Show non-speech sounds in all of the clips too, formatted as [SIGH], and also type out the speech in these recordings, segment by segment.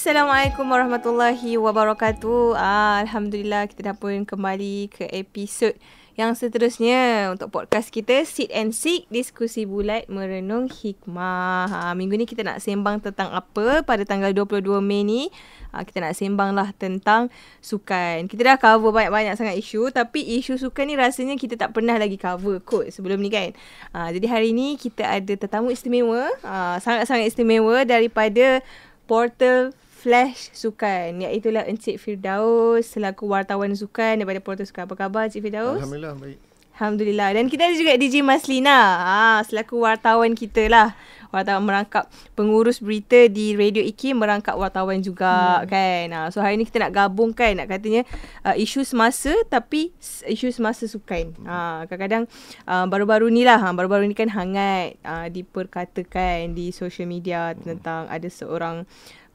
Assalamualaikum warahmatullahi wabarakatuh. Ah, Alhamdulillah kita dah pun kembali ke episod yang seterusnya untuk podcast kita Sit and Seek Diskusi Bulat Merenung Hikmah. Ha, minggu ni kita nak sembang tentang apa pada tanggal 22 Mei ni. Ha, kita nak sembang lah tentang sukan. Kita dah cover banyak-banyak sangat isu tapi isu sukan ni rasanya kita tak pernah lagi cover kot sebelum ni kan. Ha, jadi hari ni kita ada tetamu istimewa, ha, sangat-sangat istimewa daripada portal Flash Sukan iaitu lah Encik Firdaus selaku wartawan sukan daripada Portal Sukan. Apa khabar Encik Firdaus? Alhamdulillah baik. Alhamdulillah. Dan kita ada juga DJ Maslina ha, selaku wartawan kita lah. Wartawan merangkap pengurus berita di Radio IKI merangkap wartawan juga hmm. kan. Ha, so hari ni kita nak gabung kan nak katanya uh, isu semasa tapi isu semasa sukan. Ha, kadang-kadang uh, baru-baru ni lah. Ha, baru-baru ni kan hangat uh, diperkatakan di social media hmm. tentang hmm. ada seorang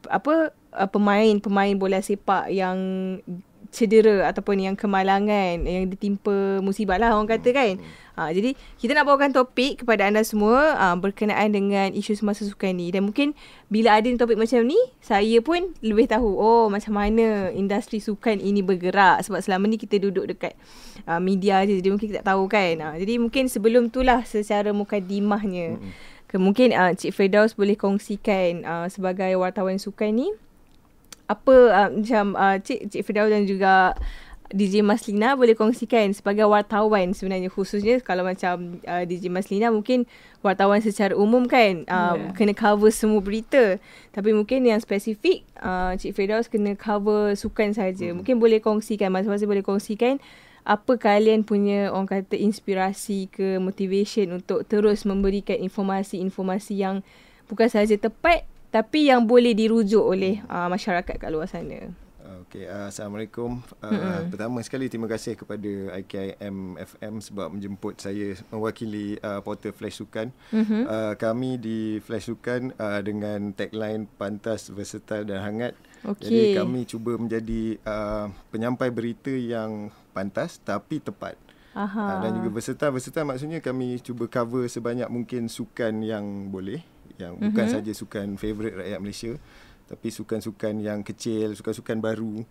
apa uh, pemain-pemain bola sepak yang cedera ataupun yang kemalangan yang ditimpa musibah lah orang kata kan. Ha, jadi kita nak bawakan topik kepada anda semua uh, berkenaan dengan isu semasa sukan ni. Dan mungkin bila ada topik macam ni, saya pun lebih tahu oh macam mana industri sukan ini bergerak. Sebab selama ni kita duduk dekat uh, media je jadi mungkin kita tak tahu kan. Uh, jadi mungkin sebelum tu lah secara mukadimahnya. Hmm. Mungkin uh, Cik Firdaus boleh kongsikan uh, sebagai wartawan sukan ni apa uh, macam uh, cik cik Firdaus dan juga DJ Maslina boleh kongsikan sebagai wartawan sebenarnya khususnya kalau macam uh, ah, DJ Maslina mungkin wartawan secara umum kan uh, yeah. kena cover semua berita tapi mungkin yang spesifik uh, cik Firdaus kena cover sukan saja mm. mungkin boleh kongsikan masa-masa boleh kongsikan apa kalian punya orang kata inspirasi ke motivation untuk terus memberikan informasi-informasi yang bukan saja tepat tapi yang boleh dirujuk oleh uh, masyarakat kat luar sana. Okay, uh, Assalamualaikum. Uh, mm-hmm. Pertama sekali terima kasih kepada IKIM FM sebab menjemput saya mewakili uh, portal Flash Sukan. Mm-hmm. Uh, kami di Flash Sukan uh, dengan tagline pantas, versatile dan hangat. Okay. Jadi kami cuba menjadi uh, penyampai berita yang pantas tapi tepat. Aha. Uh, dan juga berserta, berserta maksudnya kami cuba cover sebanyak mungkin sukan yang boleh yang mm-hmm. bukan saja sukan favorite rakyat Malaysia tapi sukan-sukan yang kecil, sukan-sukan baru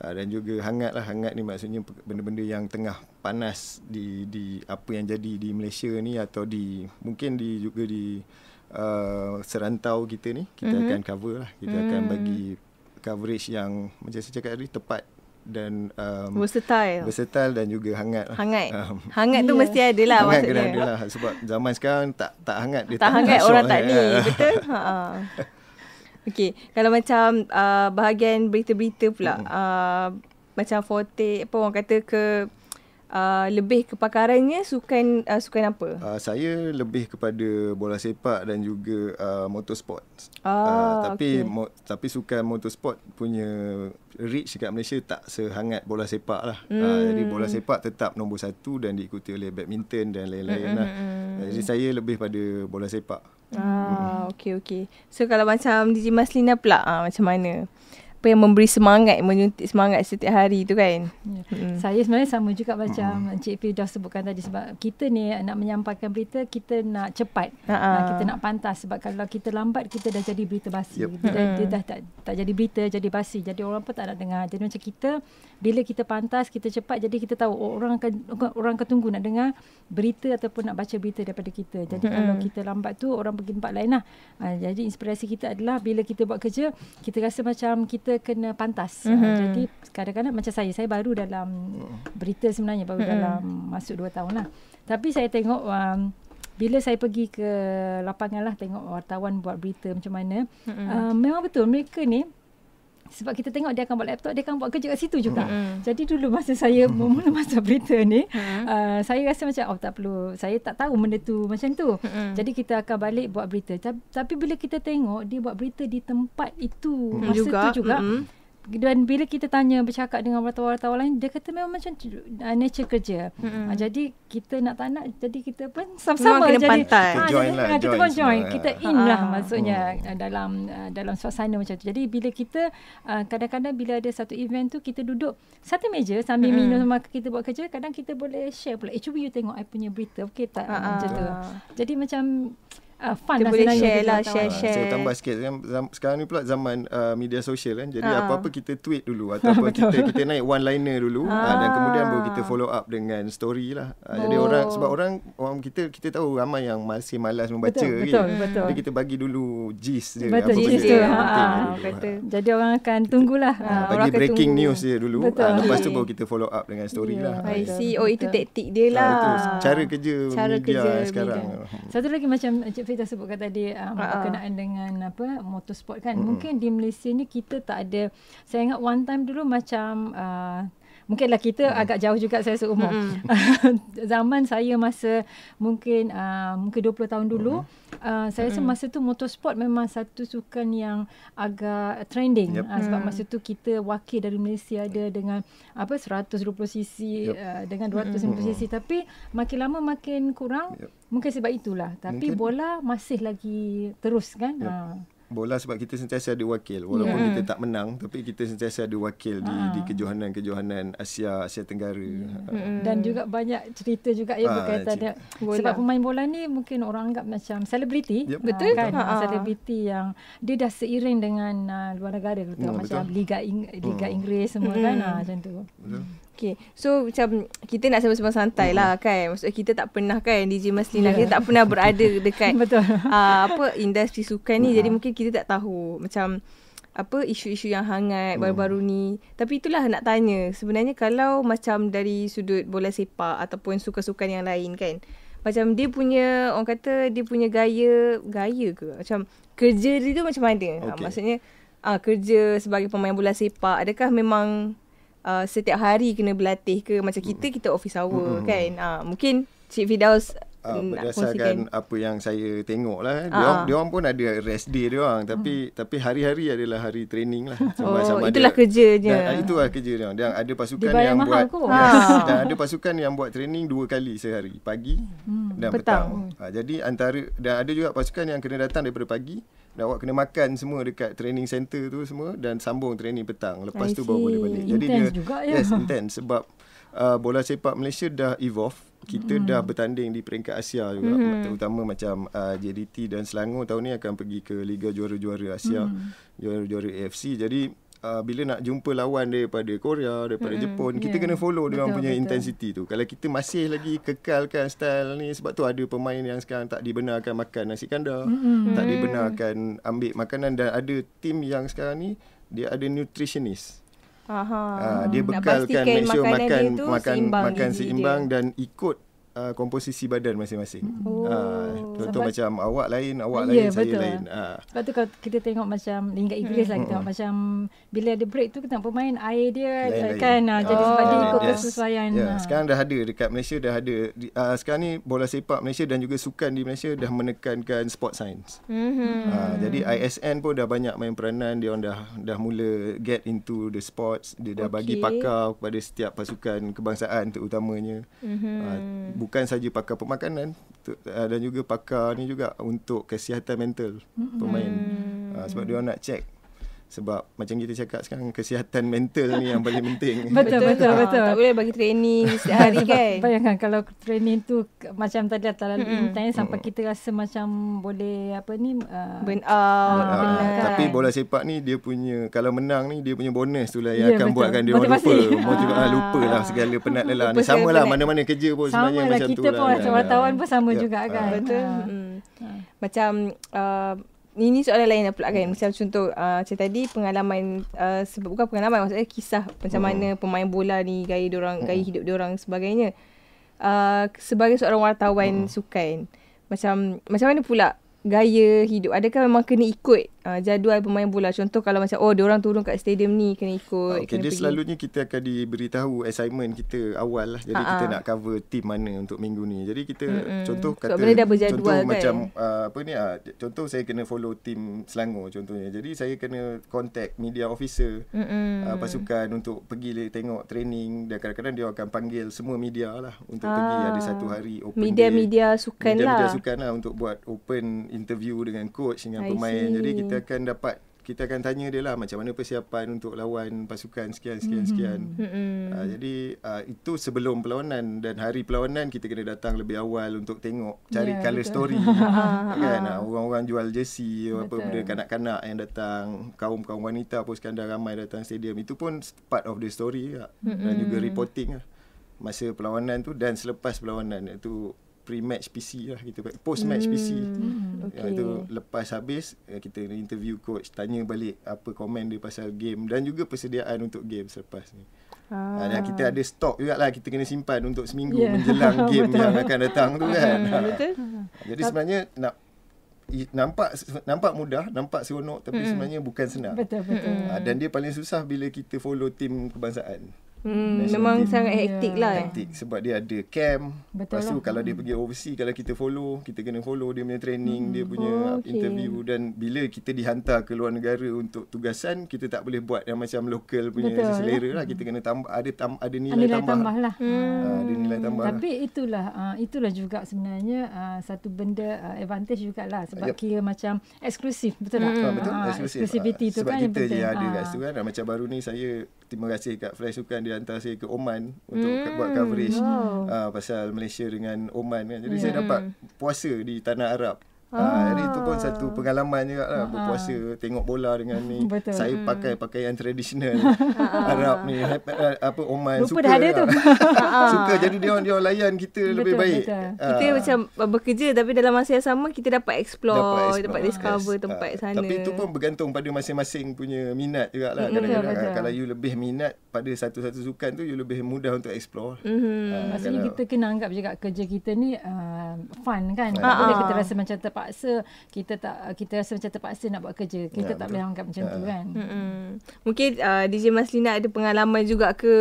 uh, dan juga hangat lah hangat ni maksudnya benda-benda yang tengah panas di di apa yang jadi di Malaysia ni atau di mungkin di juga di uh, serantau kita ni kita mm-hmm. akan cover lah kita mm. akan hmm. bagi coverage yang macam saya cakap tadi tepat dan um, versatile. versatile dan juga hangat lah. hangat um, hangat tu ya. mesti ada lah hangat maksudnya. kena ada lah sebab zaman sekarang tak tak hangat dia tak, tak hangat orang tak lah. ni ya. betul [LAUGHS] ha okey kalau macam uh, bahagian berita-berita pula mm-hmm. uh, macam forte apa orang kata ke uh, lebih kepakarannya sukan uh, sukan apa? Uh, saya lebih kepada bola sepak dan juga uh, motorsport. Ah, uh, tapi okay. mo, tapi sukan motorsport punya reach dekat Malaysia tak sehangat bola sepak lah. Hmm. Uh, jadi bola sepak tetap nombor satu dan diikuti oleh badminton dan lain-lain hmm, lah. Hmm, hmm, jadi saya lebih pada bola sepak. Ah, hmm. okay, okay. So kalau macam DJ Maslina pula, uh, macam mana? apa yang memberi semangat menyuntik semangat setiap hari tu kan. Hmm. Saya sebenarnya sama juga macam hmm. Cik Fir dah sebutkan tadi sebab kita ni nak menyampaikan berita kita nak cepat. Ha-ha. kita nak pantas sebab kalau kita lambat kita dah jadi berita basi. Yep. Dia, dia dah tak tak jadi berita jadi basi. Jadi orang pun tak nak dengar. Jadi macam kita bila kita pantas kita cepat jadi kita tahu oh, orang akan orang akan tunggu nak dengar berita ataupun nak baca berita daripada kita jadi hmm. kalau kita lambat tu orang pergi tempat lain lah uh, jadi inspirasi kita adalah bila kita buat kerja kita rasa macam kita kena pantas hmm. uh, jadi kadang-kadang macam saya saya baru dalam berita sebenarnya baru hmm. dalam masuk 2 tahun lah tapi saya tengok um, bila saya pergi ke lapangan lah tengok wartawan buat berita macam mana. Mm-hmm. Uh, memang betul mereka ni sebab kita tengok dia akan buat laptop dia akan buat kerja kat situ juga. Hmm. hmm. Jadi dulu masa saya [LAUGHS] mula masa berita ni hmm. uh, saya rasa macam oh tak perlu saya tak tahu benda tu macam tu. Hmm. Jadi kita akan balik buat berita. Tapi, tapi bila kita tengok dia buat berita di tempat itu hmm. masa juga. tu juga hmm dan bila kita tanya bercakap dengan wartawan-wartawan lain dia kata memang macam uh, nature kerja mm-hmm. jadi kita nak tak nak jadi kita pun sama-sama kena jadi kita ha, join kita join, lah, pun join kita in lah ah. maksudnya oh. dalam dalam suasana macam tu jadi bila kita kadang-kadang bila ada satu event tu kita duduk satu meja sambil mm-hmm. minum sama kita buat kerja kadang kita boleh share pula eh cuba you tengok I punya berita okey tak ha. macam tu jadi macam uh, fun kita lah boleh share lah share tahu. share. Ha, saya tambah sikit kan sekarang ni pula zaman uh, media sosial kan. Jadi ha. apa-apa kita tweet dulu atau apa [LAUGHS] kita kita naik one liner dulu ha. Ha, dan kemudian baru kita follow up dengan story lah. Ha, oh. Jadi orang sebab orang orang kita kita tahu ramai yang masih malas membaca betul, Betul, kan? betul. Jadi kita bagi dulu gist dia betul, apa gist dia. Ha, ha. Jadi orang akan tunggulah. Ha, ha, bagi breaking tunggu. news dia dulu. Betul. lepas tu [LAUGHS] baru kita follow up dengan story yeah. lah. I see. Oh itu taktik dia lah. Ha, cara kerja media kerja sekarang. Media. Satu lagi macam Cik Fita sebutkan tadi um, uh-huh. berkenaan dengan apa motorsport kan. Uh-huh. Mungkin di Malaysia ni kita tak ada. Saya ingat one time dulu macam uh, mungkinlah kita hmm. agak jauh juga saya seumur. Hmm. [LAUGHS] Zaman saya masa mungkin uh, mungkin 20 tahun dulu, hmm. uh, saya rasa hmm. masa tu motorsport memang satu sukan yang agak trending yep. uh, sebab hmm. masa tu kita wakil dari Malaysia ada dengan apa 120 cc yep. uh, dengan 250 hmm. cc tapi makin lama makin kurang. Yep. Mungkin sebab itulah, tapi mungkin. bola masih lagi terus kan. Yep. Uh bola sebab kita sentiasa ada wakil walaupun yeah. kita tak menang tapi kita sentiasa ada wakil di ah. di kejohanan-kejohanan Asia Asia Tenggara hmm. ha. dan juga banyak cerita juga ya ha, berkaitan cik. sebab pemain bola ni mungkin orang anggap macam selebriti yep. betul kan ha. selebriti yang dia dah seiring dengan uh, luar negara betul? Mm, macam betul. liga Ing- liga hmm. Inggeris semua hmm. kan ha, macam tu betul Okay. So macam kita nak sama-sama santai lah kan. Maksudnya kita tak pernah kan DJ Maslina. Yeah. Kita tak pernah berada [LAUGHS] dekat Betul. Uh, apa industri sukan ni. Uh. Jadi mungkin kita tak tahu macam apa isu-isu yang hangat uh. baru-baru ni. Tapi itulah nak tanya. Sebenarnya kalau macam dari sudut bola sepak ataupun sukan-sukan yang lain kan. Macam dia punya orang kata dia punya gaya. Gaya ke? Macam kerja dia tu macam mana? Ah, okay. Ha, maksudnya ha, kerja sebagai pemain bola sepak. Adakah memang Uh, setiap hari kena berlatih ke macam kita kita office hour mm-hmm. kan uh, mungkin Cik Fidaus uh, berdasarkan apa yang saya tengok lah. Eh. Dia, uh. dia orang ah. pun ada rest day dia orang. Tapi uh. tapi hari-hari adalah hari training lah. [LAUGHS] Sama, oh, sama itulah dia, kerjanya. Dan, uh, itulah kerja dia orang. ada pasukan dia yang buat. Yes, ya. ah. [LAUGHS] dan ada pasukan yang buat training dua kali sehari. Pagi hmm, dan petang. petang. Uh, jadi antara, dan ada juga pasukan yang kena datang daripada pagi. Dan awak kena makan semua dekat training center tu semua. Dan sambung training petang. Lepas tu baru boleh balik. Jadi intense dia, juga ya. Yes, [LAUGHS] intense. Sebab uh, bola sepak Malaysia dah evolve kita mm. dah bertanding di peringkat Asia juga mm-hmm. terutama macam uh, JDT dan Selangor tahun ni akan pergi ke Liga Juara-Juara Asia mm. Juara-Juara AFC jadi uh, bila nak jumpa lawan daripada Korea daripada mm-hmm. Jepun kita ya. kena follow dia orang punya betul. intensity tu kalau kita masih lagi kekalkan style ni sebab tu ada pemain yang sekarang tak dibenarkan makan nasi kandar mm-hmm. tak dibenarkan ambil makanan dan ada tim yang sekarang ni dia ada nutritionist Aha. Uh, dia bekalkan make sure makan makan makan seimbang dan ikut uh, komposisi badan masing-masing. Hmm. Ah, oh. Uh, macam awak lain, awak yeah, lain, betul. saya lain. Uh. Sebab tu kalau kita tengok macam, ingat Iblis hmm. lah, kita hmm. macam bila ada break tu, kita nak pemain, air dia lain, eh, kan, lain. Uh, jadi oh. sebab dia ah, ikut yes. kesesuaian. Yeah. Ya, uh. Sekarang dah ada, dekat Malaysia dah ada. Uh, sekarang ni bola sepak Malaysia dan juga sukan di Malaysia dah menekankan sport science. hmm Uh, jadi ISN pun dah banyak main peranan, dia orang dah, dah mula get into the sports. Dia dah okay. bagi pakar kepada setiap pasukan kebangsaan terutamanya. hmm Uh, bukan saja pakar pemakanan eh, dan juga pakar ni juga untuk kesihatan mental pemain hmm. sebab dia nak check sebab macam kita cakap sekarang kesihatan mental ni yang paling penting. [LAUGHS] Betul betul betul. Tak boleh bagi training [LAUGHS] setiap hari kan. Bayangkan kalau training tu macam tadi lah, terlalu mm-hmm. intense sampai oh. kita rasa macam boleh apa ni uh, burn out. Uh, kan. Tapi bola sepak ni dia punya kalau menang ni dia punya bonus tu lah yang yeah, akan betul. buatkan dia orang lupa. Motiv- ah, ah. lah segala penat [LAUGHS] lelah. Ni lah mana-mana kerja pun sama sebenarnya lah, macam tu lah. Kita pun macam wartawan pun sama ya. juga kan. Ah. Betul. Ah. Mm. Macam uh, ini soalan lain pula kan. Hmm. Macam contoh uh, macam tadi pengalaman uh, sebab bukan pengalaman maksudnya kisah macam hmm. mana pemain bola ni gaya orang, hmm. gaya hidup dia orang sebagainya. Uh, sebagai seorang wartawan hmm. sukan macam macam mana pula gaya hidup adakah memang kena ikut uh, jadual pemain bola contoh kalau macam oh dia orang turun kat stadium ni kena ikut ah, okay, kena dia pergi. selalunya kita akan diberitahu assignment kita awal lah jadi Ha-ha. kita ah, ah. nak cover team mana untuk minggu ni jadi kita Mm-mm. contoh kata so, contoh kan? macam uh, apa ni uh, contoh saya kena follow team Selangor contohnya jadi saya kena contact media officer uh, pasukan untuk pergi tengok training dan kadang-kadang dia akan panggil semua media lah untuk ha pergi ada satu hari open media-media sukan media-media lah media-media sukan lah untuk buat open interview dengan coach dengan I pemain see. jadi kita kita akan dapat kita akan tanya dia lah macam mana persiapan untuk lawan pasukan sekian sekian mm-hmm. sekian. Mm-hmm. Uh, jadi uh, itu sebelum perlawanan dan hari perlawanan kita kena datang lebih awal untuk tengok cari yeah, color betul. story [LAUGHS] ah, kan uh, orang-orang jual jersey betul. apa benda kanak-kanak yang datang kaum-kaum wanita pun sekarang ramai datang stadium itu pun part of the story lah. juga. Mm-hmm. dan juga reporting lah masa perlawanan tu dan selepas perlawanan itu pre-match PC lah kita post-match mm. PC hmm. ya, okay. itu lepas habis ya, kita interview coach tanya balik apa komen dia pasal game dan juga persediaan untuk game selepas ni ah. Ha, dan kita ada stok juga lah kita kena simpan untuk seminggu yeah. menjelang [LAUGHS] game yang akan datang tu kan hmm, ha. betul jadi sebenarnya nak nampak nampak mudah nampak seronok tapi mm. sebenarnya bukan senang betul betul ha, dan dia paling susah bila kita follow tim kebangsaan Hmm, memang team. sangat hektik yeah. lah. Eh. Hektik sebab dia ada camp. Betul Lepas tu lah. kalau dia pergi overseas, kalau kita follow, kita kena follow dia punya training, hmm. dia punya oh, okay. interview. Dan bila kita dihantar ke luar negara untuk tugasan, kita tak boleh buat yang macam local punya Betul, selera ya? lah. Kita kena tambah, ada, tam, ada nilai, nilai tambah. tambah lah. hmm. Ah, ada nilai tambah Tapi lah. Tapi itulah, uh, itulah juga sebenarnya uh, satu benda uh, advantage jugalah. Sebab yep. kira macam eksklusif. Betul tak? Hmm. Lah? Betul, uh, eksklusif. uh, tu sebab kan. Sebab kita je ada uh. kat situ kan. Macam baru ni saya terima kasih kat Fly Sukan dia hantar saya ke Oman untuk mm. buat coverage wow. uh, pasal Malaysia dengan Oman kan. Jadi yeah. saya hmm. dapat puasa di tanah Arab. Ah. hari itu pun ah. satu pengalaman juga lah uh berpuasa tengok bola dengan ni. Betul. Saya hmm. pakai pakaian tradisional [LAUGHS] ah. Arab ni eh, apa Oman Lupa suka. lah. tu. [LAUGHS] Ah. suka jadi dia orang dia layan kita betul, lebih baik. Betul. Ha. Kita macam bekerja tapi dalam masa yang sama kita dapat explore, dapat, explore. dapat discover yes. tempat ha. sana. Tapi itu pun bergantung pada masing-masing punya minat juga lah. Mm-hmm. Kadang-kadang betul. kalau you lebih minat pada satu-satu sukan tu you lebih mudah untuk explore. Mm-hmm. Ha. Maksudnya kalau... kita kena anggap juga kerja kita ni uh, fun kan. Ha. Ha. Kita rasa macam terpaksa terpaksa kita tak kita rasa macam terpaksa nak buat kerja. Kita ya, tak boleh anggap macam ya. tu kan. Mm-hmm. Mungkin uh, DJ Maslina ada pengalaman juga ke?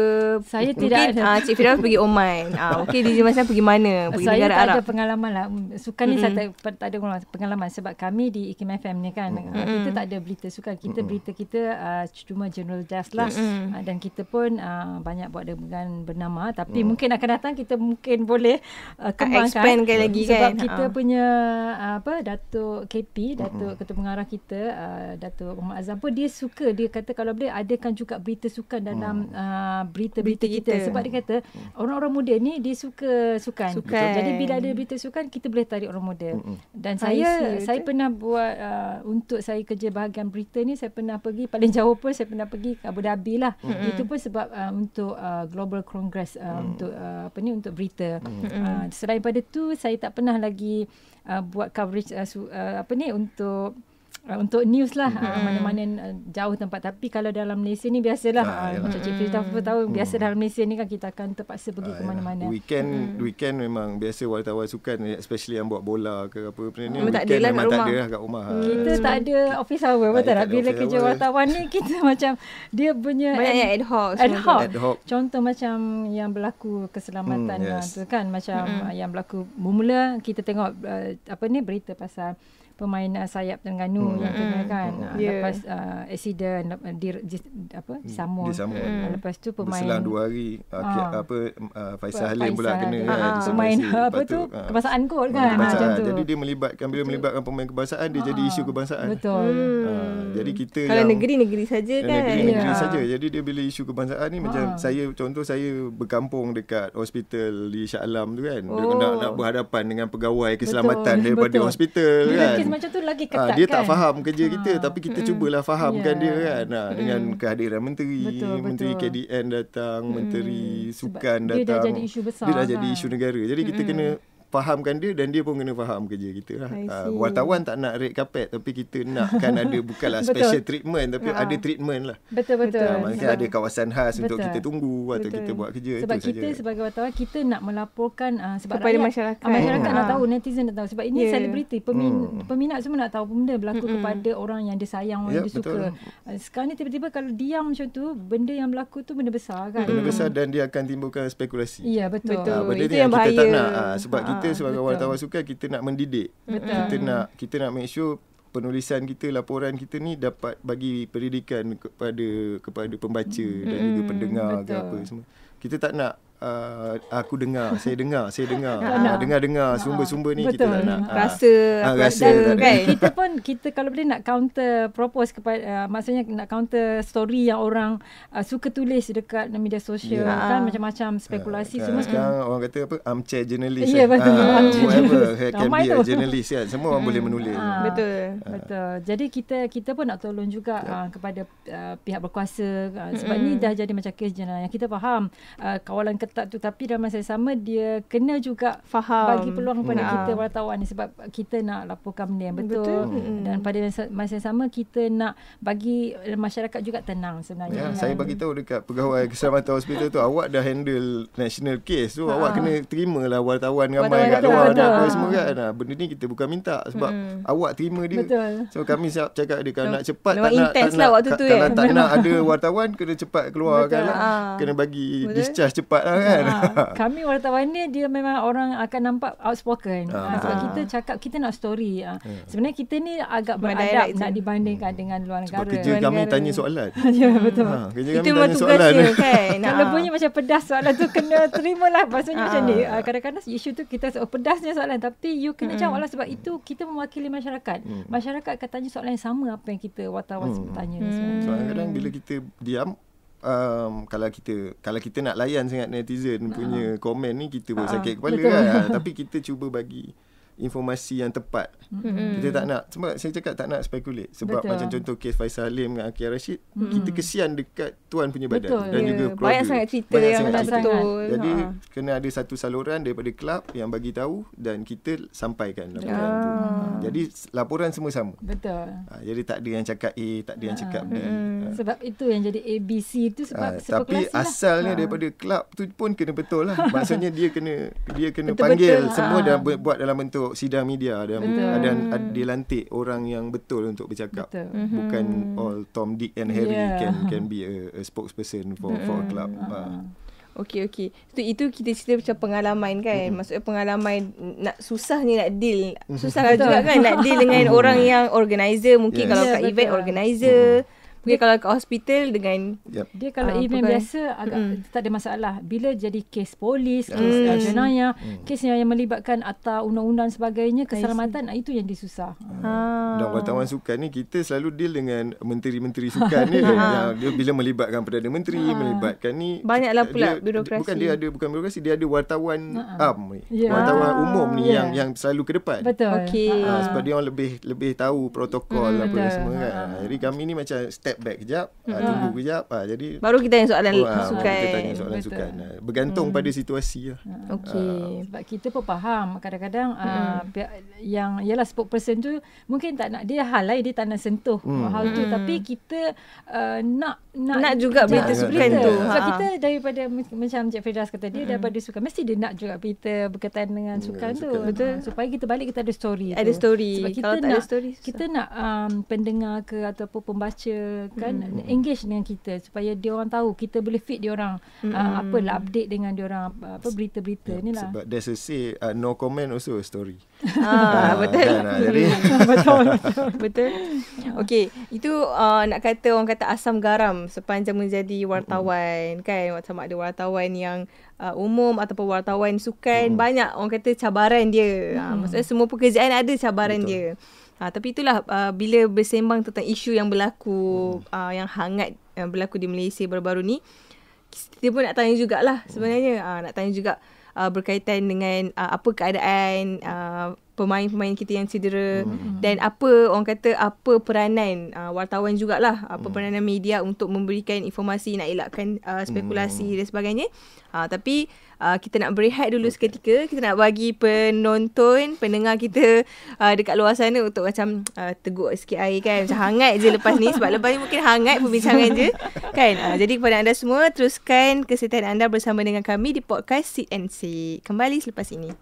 Saya mungkin, tidak ada. Uh, Cik Firdaus [LAUGHS] pergi Oman. Uh, ah, okay, DJ Maslina pergi mana? Pergi saya negara Arab. Lah. Mm, saya tak ada pengalaman lah. suka ni hmm saya tak, ada pengalaman sebab kami di IKIM FM ni kan. Mm-hmm. Kita tak ada berita suka Kita hmm berita kita uh, cuma general desk lah. Yes. Uh, dan kita pun uh, banyak buat dengan bernama. Tapi mm. mungkin akan datang kita mungkin boleh uh, kembangkan. Expand lagi sebab kan. Sebab kita uh. punya apa Datuk KP Datuk Ketua Pengarah kita uh, Datuk Muhammad Azam pun dia suka dia kata kalau boleh adakan juga berita sukan dalam mm. uh, berita-berita berita kita. kita sebab dia kata mm. orang-orang muda ni dia suka sukan. sukan. Jadi bila ada berita sukan kita boleh tarik orang muda. Dan Hai, saya siapa? saya pernah buat uh, untuk saya kerja bahagian berita ni saya pernah pergi paling jauh pun saya pernah pergi ke Abu Dhabi lah. Mm-mm. Itu pun sebab uh, untuk uh, Global Congress uh, mm. untuk uh, apa ni untuk berita. Uh, selain pada tu saya tak pernah lagi Uh, buat coverage uh, su, uh, apa ni untuk Uh, untuk news lah hmm. uh, mana-mana uh, jauh tempat tapi kalau dalam Malaysia ni biasalah ah, ah macam Cik Firda pun tahu hmm. biasa dalam Malaysia ni kan kita akan terpaksa pergi ah, ke mana-mana weekend hmm. weekend memang biasa wartawan sukan especially yang buat bola ke apa benda ni hmm, weekend tak ada lah tak ada lah kat rumah kita hmm. tak ada office hour betul ah, tak, tak bila kerja wartawan ni kita [LAUGHS] macam dia punya banyak ad hoc ad hoc contoh macam yang berlaku keselamatan hmm, yes. tu kan macam hmm. yang berlaku mula kita tengok uh, apa ni berita pasal permainan sayap Terengganu hmm. yang kena kan hmm. Kan. hmm. Ah, yeah. lepas uh, accident lep, di, ah, di apa hmm. di Samo hmm. lepas tu pemain selang 2 hari uh, uh, apa uh, Faisal Halim pula Faisal kena kan uh, pemain uh, apa tu uh, kebangsaan kot kan kebangsaan. Ha, jadi dia melibatkan bila melibatkan pemain kebangsaan dia uh, jadi isu kebangsaan betul uh, jadi kita kalau yang negeri negeri saja eh, kan negeri negeri yeah. saja jadi dia bila isu kebangsaan ni uh. macam saya contoh saya berkampung dekat hospital di Shah Alam tu kan oh. nak nak berhadapan dengan pegawai keselamatan betul. daripada hospital kan kes macam tu lagi ah, ketat ha, dia kan tak faham kerja ha. kita tapi kita Mm-mm. cubalah fahamkan yeah. dia kan ha, dengan mm. kehadiran menteri betul, menteri KDN datang menteri sukan Sebab datang dia dah jadi isu besar dia dah kan. jadi isu negara jadi mm kita kena fahamkan dia dan dia pun kena faham kerja kita lah. Uh, wartawan tak nak red carpet tapi kita nak kan [LAUGHS] ada bukanlah special treatment tapi uh ada treatment lah. Betul betul. Uh, ah, maksudnya ada kawasan khas betul. untuk kita tunggu atau kita buat kerja sebab itu saja. Sebab kita sebagai wartawan kita nak melaporkan uh, sebab kepada rakyat, masyarakat. Uh, masyarakat hmm. nak tahu, netizen nak tahu sebab ini yeah. selebriti. Pemin, hmm. Peminat semua nak tahu benda berlaku Mm-mm. kepada orang yang dia sayang, orang yeah, dia betul. suka. Uh, sekarang ni tiba-tiba kalau diam macam tu, benda yang berlaku tu benda besar kan. Benda besar hmm. dan dia akan timbulkan spekulasi. Ya yeah, betul. betul. Uh, benda itu yang, bahaya. Ha. kita nak sebab kita kita ah, sebagai betul. wartawan sukan kita nak mendidik. Betul. Kita hmm. nak kita nak make sure penulisan kita laporan kita ni dapat bagi pendidikan kepada kepada pembaca hmm. dan juga hmm, pendengar betul. ke apa semua. Kita tak nak uh, aku dengar, saya dengar, saya dengar. Uh, [LAUGHS] dengar-dengar ah, sumber-sumber ni Betul. kita tak nak. Ah, rasa uh, rasa kan. Kita pun kita kalau boleh nak counter propose kepada uh, maksudnya nak counter story yang orang uh, suka tulis dekat media sosial yeah. kan macam-macam spekulasi uh, semua. Kan. Sekarang orang kata apa? Armchair journalist. Ya, yeah, kan? betul. Uh, whoever can be a journalist kan. Semua orang boleh hmm. menulis. Uh, betul. Uh. Betul. Jadi kita kita pun nak tolong juga yeah. uh, kepada uh, pihak berkuasa uh, sebab mm ni dah jadi macam kes jenayah. Kita faham uh, kawalan ketat tu tapi dalam masa yang sama dia kena juga faham bagi peluang kepada nah. Hmm. kita ah. wartawan sebab kita nak laporkan benda yang betul, betul. Hmm. dan pada masa yang sama kita nak bagi masyarakat juga tenang sebenarnya ya, saya bagi tahu dekat pegawai keselamatan hospital tu awak dah handle national case tu ha. awak ah. kena terima lah wartawan ramai kat luar dan apa semua kan ah, benda ni kita bukan minta sebab hmm. awak terima dia betul. so kami siap cakap dia kalau nak cepat tak nak, tak nak lah waktu tu kalau tak kan. [LAUGHS] nak ada wartawan kena cepat keluar kan lah. kena bagi betul. discharge cepat lah kan. Ha, [LAUGHS] kami wartawan ni dia memang orang akan nampak outspoken. Ha, ha. Sebab kita cakap kita nak story. Ha. Yeah. Ya. Sebenarnya kita ni agak beradab nak dibandingkan hmm. dengan luar negara. Sebab kerja luar kami negara. tanya soalan. [LAUGHS] ya betul. Ha, kerja kami Itu tanya soalan. Dia, kan? nah. Kalau punya macam pedas soalan tu kena terimalah. Maksudnya ha. macam ni. Ha, kadang-kadang isu tu kita oh, pedasnya soalan. Tapi you kena hmm. jawab lah sebab itu kita mewakili masyarakat. Hmm. Masyarakat akan tanya soalan yang sama apa yang kita wartawan hmm. tanya. Hmm. So, kadang-kadang bila kita diam um, kalau kita kalau kita nak layan sangat netizen punya uh-huh. komen ni kita pun uh-huh. sakit ah. kepala Betul. Lah. [LAUGHS] tapi kita cuba bagi informasi yang tepat. Mm-hmm. Kita tak nak. Sebab saya cakap tak nak spekulat. Sebab Betul. macam contoh kes Faisal Halim dengan Akhil Rashid, mm-hmm. kita kesian dekat tuan punya badan Betul, dan yeah. juga keluarga. Ya. Banyak sangat cerita Banyak yang sangat cerita. Jadi ha. kena ada satu saluran daripada klub yang bagi tahu dan kita sampaikan laporan ya. tu. Jadi laporan semua sama. Betul. Ha. Jadi tak ada yang cakap A, tak ada ha. yang cakap B. Ha. Sebab itu yang jadi A, B, C itu sebab ha. Tapi lah. asalnya ha. daripada klub tu pun kena betul lah. [LAUGHS] Maksudnya dia kena dia kena Betul-betul panggil ha. semua dan buat dalam bentuk untuk sidang media dan dan hmm. dilantik orang yang betul untuk bercakap betul. Hmm. bukan mm-hmm. all Tom Dick and Harry yeah. can [LAUGHS] can be a, a spokesperson for mm-hmm. for a hmm. club. Uh-huh. Okey okey. Itu itu kita cerita macam pengalaman kan. Mm-hmm. Maksudnya pengalaman nak susah ni nak deal. Mm-hmm. Susah juga kan nak deal dengan mm-hmm. orang yang organizer mungkin yes. kalau yeah, kat betul. event organizer. Mm-hmm. Dia, dia kalau ke hospital dengan yep. dia kalau uh, ah, even kan? biasa agak mm. tak ada masalah. Bila jadi kes polis, kes uh, mm. jenayah, mm. kes yang, yang melibatkan akta undang-undang sebagainya, keselamatan ah, itu yang disusah. Ha. Ah. Dan wartawan sukan ni kita selalu deal dengan menteri-menteri sukan ni yang [LAUGHS] dia bila melibatkan Perdana Menteri, ha. melibatkan ni banyaklah pula dia, birokrasi. Bukan dia ada bukan birokrasi, dia ada wartawan am ni. Yeah. Wartawan ha. umum ni yeah. yang ya. yang selalu ke depan. Betul. Okay. Ha. Sebab dia orang lebih lebih tahu protokol mm, apa betul. semua kan. Jadi kami ni macam step step back kejap uh, tunggu kejap uh, jadi baru kita yang soalan uh, sukan baru kita tanya soalan sukan uh, bergantung hmm. pada situasi lah okey uh, sebab kita pun faham kadang-kadang uh, hmm. yang ialah spoke person tu mungkin tak nak dia hal lain dia tak nak sentuh hmm. hal tu hmm. tapi kita uh, nak nak nak juga berita sukan tu sebab ha. kita daripada macam Cik Firdaus kata dia hmm. daripada sukan mesti dia nak juga berita berkaitan dengan mm, sukan hmm, tu sukan. Betul. Mm. supaya kita balik kita ada story ada story sebab kita nak, kita um, nak pendengar ke ataupun pembaca kan mm engage dengan kita supaya dia orang tahu kita boleh fit dia orang mm uh, ah, apa lah update dengan dia orang apa berita-berita yeah, nilah sebab there's a say uh, no comment also a story [LAUGHS] ah uh, [LAUGHS] betul kan, ah, jadi [LAUGHS] betul betul okey itu uh, nak kata orang kata asam garam sepanjang menjadi wartawan mm-hmm. kan sama ada wartawan yang Uh, umum ataupun wartawan sukan hmm. banyak orang kata cabaran dia. Hmm. Uh, maksudnya semua pekerjaan ada cabaran Betul. dia. Ha, tapi itulah uh, bila bersembang tentang isu yang berlaku hmm. uh, yang hangat yang berlaku di Malaysia baru-baru ni kita pun nak tanya jugalah sebenarnya uh, nak tanya juga uh, berkaitan dengan uh, apa keadaan uh, pemain-pemain kita yang cedera hmm. dan apa orang kata apa peranan uh, wartawan jugalah apa hmm. peranan media untuk memberikan informasi nak elakkan uh, spekulasi hmm. dan sebagainya uh, tapi uh, kita nak berehat dulu okay. seketika kita nak bagi penonton pendengar kita uh, dekat luar sana untuk macam uh, teguk sikit air kan macam hangat je lepas ni sebab lepas ni mungkin hangat perbincangan je kan uh, jadi kepada anda semua teruskan kesihatan anda bersama dengan kami di podcast Sit and Sit kembali selepas ini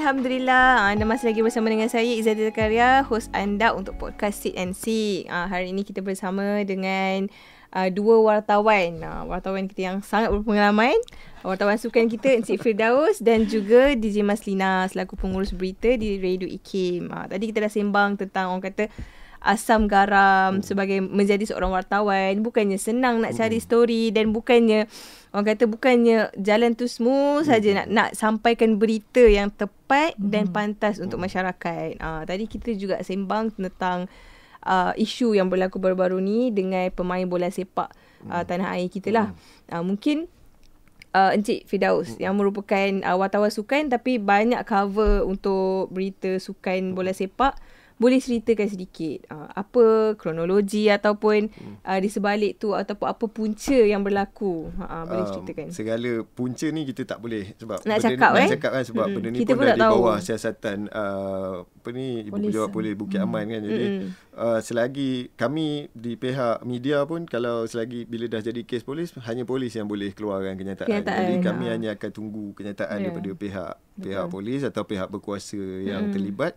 Alhamdulillah ah, Anda masih lagi bersama dengan saya Izzati Zakaria Host anda untuk podcast Sit and Seek uh, Hari ini kita bersama dengan uh, Dua wartawan uh, Wartawan kita yang sangat berpengalaman Wartawan sukan kita Encik Firdaus Dan juga DJ Maslina Selaku pengurus berita di Radio IKIM uh, Tadi kita dah sembang tentang orang kata asam garam hmm. sebagai menjadi seorang wartawan bukannya senang nak cari hmm. story dan bukannya orang kata bukannya jalan tu smooth saja hmm. nak nak sampaikan berita yang tepat dan pantas untuk masyarakat. Ah tadi kita juga sembang tentang uh, isu yang berlaku baru-baru ni dengan pemain bola sepak uh, tanah air kita lah. Uh, mungkin Uh, Encik Fidaus yang merupakan uh, wartawan sukan tapi banyak cover untuk berita sukan bola sepak boleh ceritakan sedikit uh, apa kronologi ataupun hmm. uh, di sebalik tu ataupun apa punca yang berlaku uh, boleh um, ceritakan um, segala punca ni kita tak boleh sebab nak cakap, ni, eh? nak cakap kan sebab hmm. benda ni kita pun, pun dah di bawah tahu. siasatan uh, apa ni ibu pejabat polis Bukit hmm. Aman kan jadi hmm. uh, selagi kami di pihak media pun kalau selagi bila dah jadi kes polis hanya polis yang boleh keluarkan kenyataan, kenyataan jadi kami ha. hanya akan tunggu kenyataan yeah. daripada pihak Betul. pihak polis atau pihak berkuasa yang hmm. terlibat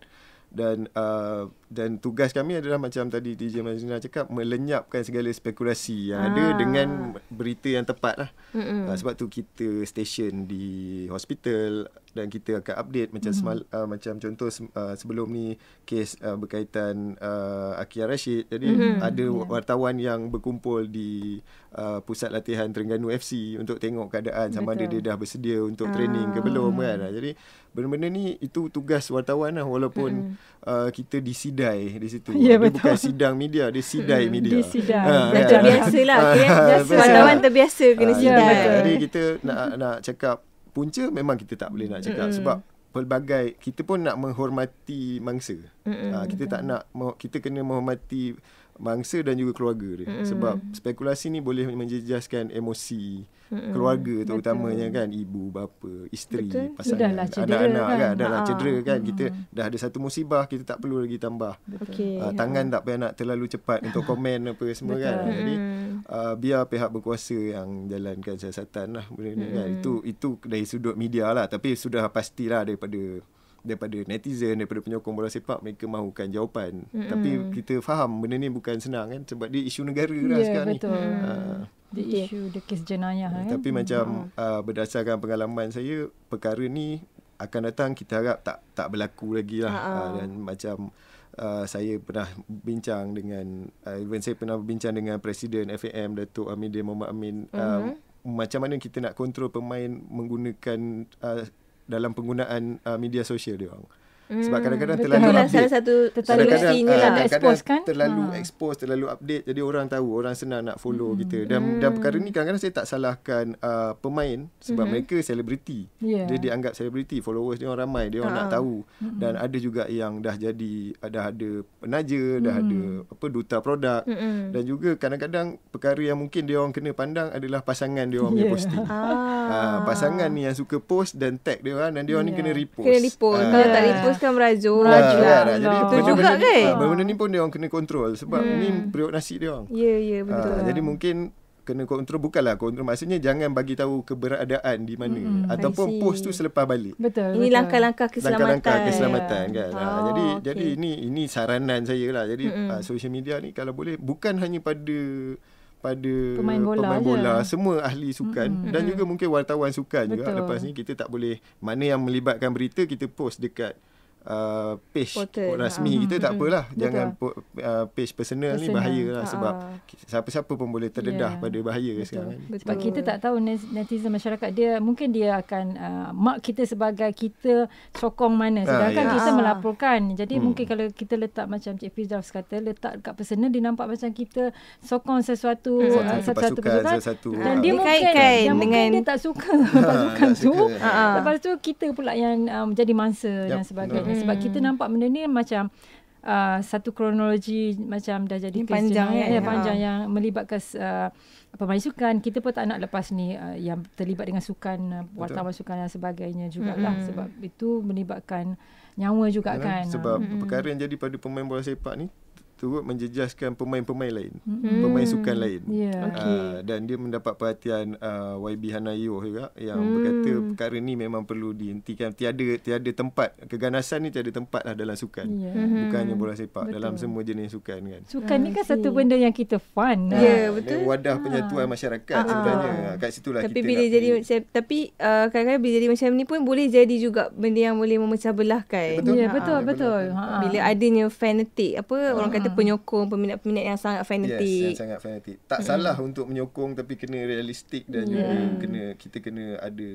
dan uh, dan tugas kami adalah macam tadi DJ Mazina cakap melenyapkan segala spekulasi yang ha. ada ah. dengan berita yang tepat lah. Uh, sebab tu kita station di hospital dan kita akan update macam mm-hmm. semal, uh, macam contoh uh, sebelum ni kes uh, berkaitan uh, Akia Rashid jadi mm-hmm. ada yeah. wartawan yang berkumpul di uh, pusat latihan Terengganu FC untuk tengok keadaan Betul. sama ada dia dah bersedia untuk uh. training ke belum kan jadi benda-benda ni itu tugas wartawan lah walaupun hmm. uh, kita disidai di situ [LAUGHS] yeah, dia betul. bukan sidang media dia sidai hmm. media disidai ha, dah kan? lah [LAUGHS] kan? Ah, wartawan terbiasa kena ha, sidai yeah, ya, jadi kita nak, nak cakap punca memang kita tak boleh nak cakap mm-hmm. sebab pelbagai kita pun nak menghormati mangsa. Mm-hmm. Ha, kita tak nak kita kena menghormati mangsa dan juga keluarga dia mm. sebab spekulasi ni boleh menjejaskan emosi mm. keluarga terutamanya kan ibu bapa isteri Betul. pasangan lah anak-anak kan ada kan. lah cedera kan, kan? Cedera kan? Mm. kita dah ada satu musibah kita tak perlu lagi tambah okay. uh, ah, tangan tak payah nak terlalu cepat [LAUGHS] untuk komen apa semua kan. Betul. kan jadi uh, biar pihak berkuasa yang jalankan siasatan lah benda ni kan itu itu dari sudut media lah tapi sudah pastilah daripada daripada netizen daripada penyokong bola sepak mereka mahukan jawapan mm tapi kita faham benda ni bukan senang kan sebab dia isu negara lah ya, sekarang betul. ni ah. ha dia isu the kes jenayah ha, eh kan? tapi macam uh, berdasarkan pengalaman saya perkara ni akan datang kita harap tak tak berlaku lagi lah uh-huh. uh, dan macam uh, saya pernah bincang dengan uh, even saya pernah bincang dengan presiden FAM Datuk Amidin Muhammad Amin uh, mm-hmm. macam mana kita nak kontrol pemain menggunakan uh, dalam penggunaan uh, media sosial dia orang sebab hmm. kadang-kadang terlalu update. salah satu tetapi kadang-kadang, lah, kadang-kadang, lah, kadang expose, kan? Ha. terlalu ha. expose terlalu update jadi orang tahu orang senang nak follow hmm. kita dan hmm. dan perkara ni kadang-kadang saya tak salahkan uh, pemain sebab hmm. mereka selebriti yeah. dia dianggap selebriti followers dia orang ramai dia orang ha. nak tahu hmm. dan ada juga yang dah jadi ada ada penaja dah hmm. ada apa duta produk hmm. dan juga kadang-kadang perkara yang mungkin dia orang kena pandang adalah pasangan dia orang yeah. punya posting Ah, Ha. pasangan ni yang suka post dan tag dia orang dan dia orang yeah. ni kena repost kena repost ha. kalau tak repost teruskan merajuk. Merajuk. Ya, ya, kan? ya, jadi betul juga ni, kan? Ha, benda ni pun dia orang kena kontrol sebab hmm. ni periuk nasi dia orang. Ya, ya, ha, betul. Ha, lah. Jadi mungkin kena kontrol bukanlah kontrol maksudnya jangan bagi tahu keberadaan di mana hmm, hmm. ataupun post tu selepas balik. Betul. Ini langkah-langkah keselamatan. Langkah-langkah keselamatan ya. kan. Ha, oh, ha, jadi okay. jadi ini ini saranan saya lah. Jadi hmm, hmm. ha, social media ni kalau boleh bukan hanya pada pada pemain bola, pemain bola semua ahli sukan mm-hmm. dan juga mungkin wartawan sukan Betul. juga lepas ni kita tak boleh mana yang melibatkan berita kita post dekat uh, page Portal, rasmi uh, kita uh, tak apalah betul jangan uh, page personal, personal ni bahayalah uh, ah, sebab siapa-siapa pun boleh terdedah yeah, ya. pada bahaya betul, sekarang betul. sebab kita tak tahu netizen masyarakat dia mungkin dia akan uh, mark kita sebagai kita sokong mana sedangkan uh, ya. yeah. kita uh, melaporkan jadi hmm. mungkin kalau kita letak macam Cik Fizaf kata letak dekat personal dia nampak macam kita sokong sesuatu satu-satu hmm. uh, pasukan, pasukan satu, dan dia mungkin dengan dia mungkin dia tak suka uh, [LAUGHS] pasukan tak suka. tu uh, lepas tu kita pula yang menjadi um, mangsa yep, dan sebagainya no hmm. sebab kita nampak benda ni macam uh, satu kronologi macam dah jadi panjang jenayah, kan? ya, ha. panjang ha. yang melibatkan uh, pemain sukan kita pun tak nak lepas ni uh, yang terlibat dengan sukan uh, wartawan sukan dan sebagainya juga hmm. sebab itu melibatkan nyawa juga Yalah, kan sebab hmm. perkara yang jadi pada pemain bola sepak ni turut menjejaskan pemain-pemain lain hmm. pemain sukan lain yeah. Ya. okay. uh, dan dia mendapat perhatian uh, ah, YB Hanayo juga yang hmm. berkata perkara ni memang perlu dihentikan tiada tiada tempat keganasan ni tiada tempat lah dalam sukan yeah. bukan hanya bola sepak betul. dalam semua jenis sukan kan sukan ni kan ah, satu benda yang kita fun ah, ya yeah, betul wadah penyatuan ah. masyarakat sebenarnya ah. kat situlah tapi kita bila jadi saya, tapi uh, kadang-kadang bila jadi macam ni pun boleh jadi juga benda yang boleh memecah belahkan ya betul yeah, ya, betul, ha, betul. betul. Ha. bila adanya fanatik apa orang kata penyokong peminat-peminat yang sangat fanatik. Yes, yang sangat fanatik. Tak mm-hmm. salah untuk menyokong tapi kena realistik dan yeah. juga kena kita kena ada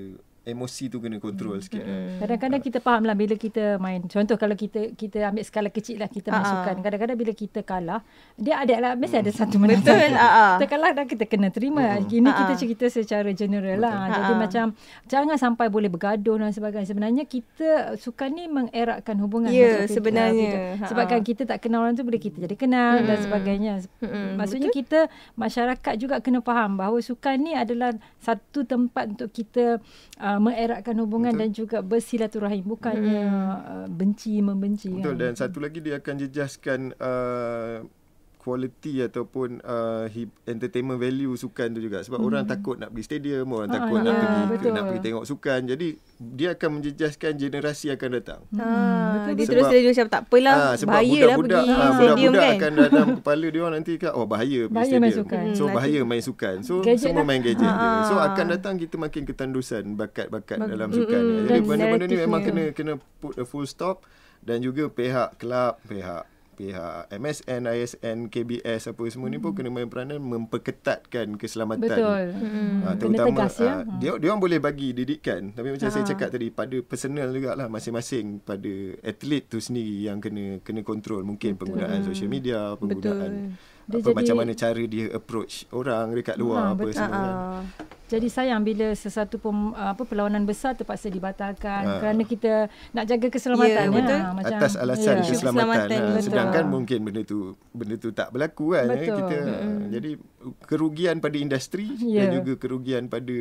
emosi tu kena kontrol hmm. sikit. Mm-hmm. Eh. kita faham lah bila kita main. Contoh kalau kita kita ambil skala kecil lah kita uh-huh. masukkan. Kadang-kadang bila kita kalah, dia ada lah. Mesti uh ada hmm. satu menang. Betul. Kita. Uh-huh. kita kalah dan kita kena terima. Uh-huh. Ini uh-huh. kita cerita secara general lah. Betul. lah. Jadi uh-huh. macam jangan sampai boleh bergaduh dan sebagainya. Sebenarnya kita suka ni mengeratkan hubungan. Ya yeah, sebenarnya. Kita. uh-huh. kan kita tak kenal orang tu boleh kita jadi kenal uh dan sebagainya. uh Maksudnya Betul? kita masyarakat juga kena faham bahawa sukan ni adalah satu tempat untuk kita um, mereratkan hubungan Betul. dan juga bersilaturahim bukannya yeah. Hmm. Uh, benci membenci Betul kan? dan satu lagi dia akan jejaskan uh, quality ataupun uh, entertainment value sukan tu juga sebab hmm. orang mm-hmm. takut nak pergi stadium orang ah, takut nah, nak ya, pergi Ke, nak pergi tengok sukan jadi dia akan menjejaskan generasi akan datang hmm. Hmm. Betul, dia terus dia macam tak apalah ha, sebab bahayalah budak, lah pergi ha, stadium budak-budak kan. akan dalam kepala dia orang nanti kan oh bahaya pergi bahaya stadium main sukan. so hmm, bahaya main sukan so gadget semua lah. main gadget ha. dia. so akan datang kita makin ketandusan bakat-bakat Bak- dalam sukan mm, ni. jadi benda-benda ni memang kena kena put a full stop dan juga pihak kelab pihak pihak MSN, ISN, KBS apa semua hmm. ni pun hmm. kena main peranan memperketatkan keselamatan. Betul. Hmm. Uh, terutama tegas, ya? Ah, dia dia orang boleh bagi didikan tapi macam ha. saya ah. cakap tadi pada personal lah masing-masing pada atlet tu sendiri yang kena kena kontrol mungkin Betul. penggunaan social media, penggunaan Betul. apa jadi... macam mana cara dia approach orang dekat luar ha, apa betul. semua. Ha. Jadi sayang bila sesuatu pem, apa perlawanan besar terpaksa dibatalkan uh. kerana kita nak jaga keselamatan yeah, ya. betul. Ha, macam atas alasan yeah. keselamatan, ha, sedangkan mungkin benda tu benda tu tak berlaku kan Eh, kita mm. jadi kerugian pada industri yeah. dan juga kerugian pada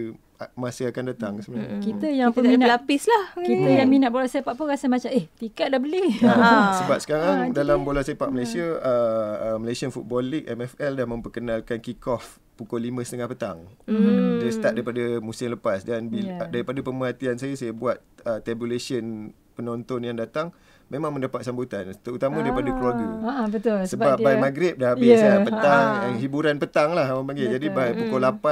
masa akan datang sebenarnya. Hmm. Kita yang kita peminat lapis lah. Kita hmm. yang minat bola sepak pun rasa macam eh tiket dah beli. Ha. [LAUGHS] Sebab sekarang ha, dalam bola sepak hmm. Malaysia, ha. uh, Malaysian Football League MFL dah memperkenalkan kick off pukul 5.30 petang. Mm. Dia start daripada musim lepas dan bila, yeah. daripada pemerhatian saya saya buat uh, tabulation penonton yang datang memang mendapat sambutan terutama ah. daripada keluarga. Ha betul sebab, sebab dia, by maghrib dah habis yeah. ya, petang ha. hiburan petang lah orang panggil. Jadi by pukul mm.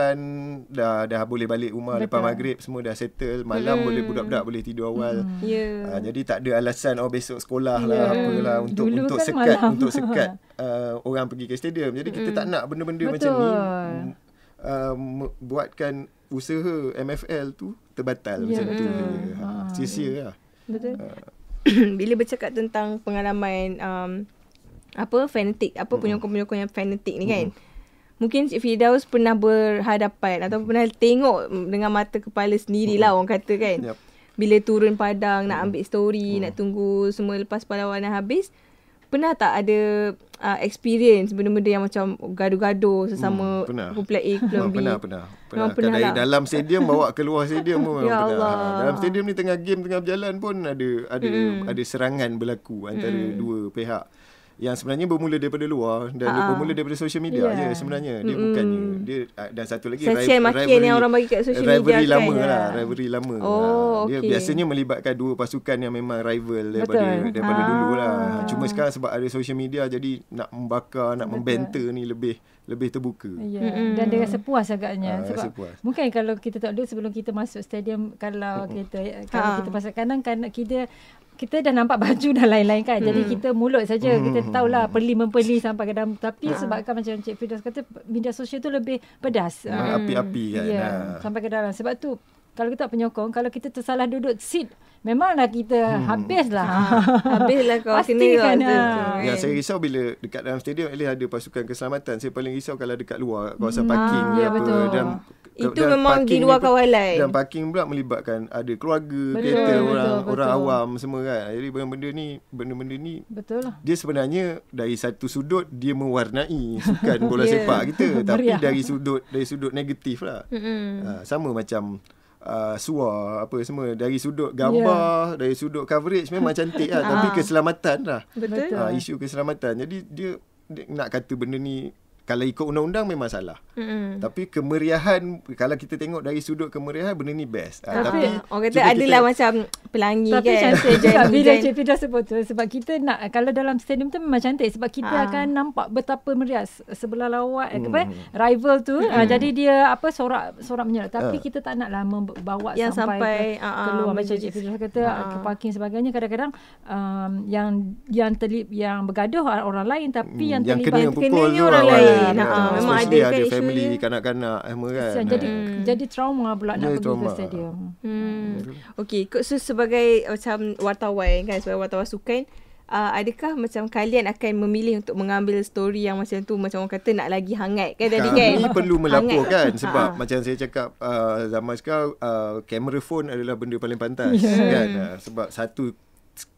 8 dah dah boleh balik rumah betul. lepas maghrib semua dah settle malam mm. boleh budak-budak boleh tidur awal. Mm. Yeah. Ha, jadi tak ada alasan oh besok sekolah lah, yeah. lah apalah untuk Dulu untuk kan sekat malam. untuk sekat uh, [LAUGHS] orang pergi ke stadium. Jadi mm. kita tak hmm. nak benda-benda macam ni. Um, buatkan usaha MFL tu terbatal yeah. macam tu. Ha, ha. Sia-sialah. Yeah. Lah. Betul. Uh, [COUGHS] bila bercakap tentang pengalaman um, apa fanatik, apa penyokong-penyokong yang fanatik ni kan. Mungkin Cik Fidaus pernah berhadapan atau pernah tengok dengan mata kepala sendiri lah orang kata kan. Yep. Bila turun padang nak ambil story, nak tunggu semua lepas perlawanan habis pernah tak ada uh, experience benda-benda yang macam gaduh-gaduh sesama kumpulan hmm, A, kumpulan B? Pernah, pernah. pernah. pernah dari lah. dalam stadium [LAUGHS] bawa keluar stadium pun. Ya pernah. Ha, dalam stadium ni tengah game, tengah berjalan pun ada ada hmm. ada serangan berlaku antara hmm. dua pihak yang sebenarnya bermula daripada luar dan uh-huh. bermula daripada social media yeah. je sebenarnya dia mm-hmm. bukannya dia ah, dan satu lagi rivalry, rivalry yang orang bagi kat social media rivalry kan lama ya. lah ah. rivalry lama oh, lah. dia okay. biasanya melibatkan dua pasukan yang memang rival daripada Betul. daripada ah. dulu lah cuma sekarang sebab ada social media jadi nak membakar nak Betul. membenter ni lebih lebih terbuka yeah. mm-hmm. dan dia rasa puas agaknya uh, sebab puas. mungkin kalau kita tak ada sebelum kita masuk stadium kalau kita kalau uh-huh. kita pasal kanan kan kita kita dah nampak baju dan lain-lain kan. Jadi hmm. kita mulut saja hmm. kita tahulah hmm. perli memperli sampai ke dalam tapi ha. sebabkan macam Cik Fidas kata media sosial tu lebih pedas. Ha, hmm. Api-api kan. Yeah. Ya, ha. Sampai ke dalam. Sebab tu kalau kita tak penyokong, kalau kita tersalah duduk seat, memanglah kita hmm. habislah. Ah. [LAUGHS] habislah kau sini kan. kan ya, saya risau bila dekat dalam stadium ada pasukan keselamatan. Saya paling risau kalau dekat luar kawasan nah, hmm. parking ya, apa dan itu dan memang di luar kawalan. Dan parking pula melibatkan ada keluarga, betul, kereta, betul, orang betul. orang awam semua kan. Jadi benda-benda ni, benda-benda ni betul lah. Dia sebenarnya dari satu sudut dia mewarnai sukan [LAUGHS] bola yeah. sepak kita, [LAUGHS] tapi dari sudut dari sudut negatif lah. Mm-hmm. Uh, sama macam Uh, suar apa semua dari sudut gambar yeah. dari sudut coverage memang [LAUGHS] cantik lah tapi ah. keselamatan lah betul uh, isu keselamatan jadi dia, dia nak kata benda ni kalau ikut undang-undang memang salah. Mm-hmm. Tapi kemeriahan kalau kita tengok dari sudut kemeriahan benda ni best. Ha, tapi orang kata adalah kita, lah macam pelangi tapi kan. Tapi cantik juga bila Cik sebut tu sebab kita nak kalau dalam stadium tu memang cantik sebab kita ha. akan nampak betapa meriah sebelah lawak mm. Eh, apa eh, hmm. rival tu. Mm. Uh, jadi dia apa sorak sorak menyorak tapi uh. kita tak naklah membawa yang sampai, sampai ke, uh-uh, keluar macam Cik Fidah kata uh ke parking sebagainya kadang-kadang um, yang yang terlibat yang bergaduh orang lain tapi mm. yang terlibat yang kena, yang kena orang lain lain. Ha, ha, memang ada ada kan family, dia. kanak-kanak semua kan. Jadi hmm. jadi trauma pula nak pergi ke stadium. Hmm. Okey, ikut so, sebagai macam wartawan kan, sebagai wartawan sukan, Uh, adakah macam kalian akan memilih untuk mengambil story yang macam tu macam orang kata nak lagi hangat kan tadi kan kami perlu melaporkan sebab uh macam saya cakap uh, zaman sekarang uh, kamera phone adalah benda paling pantas yeah. kan uh, sebab satu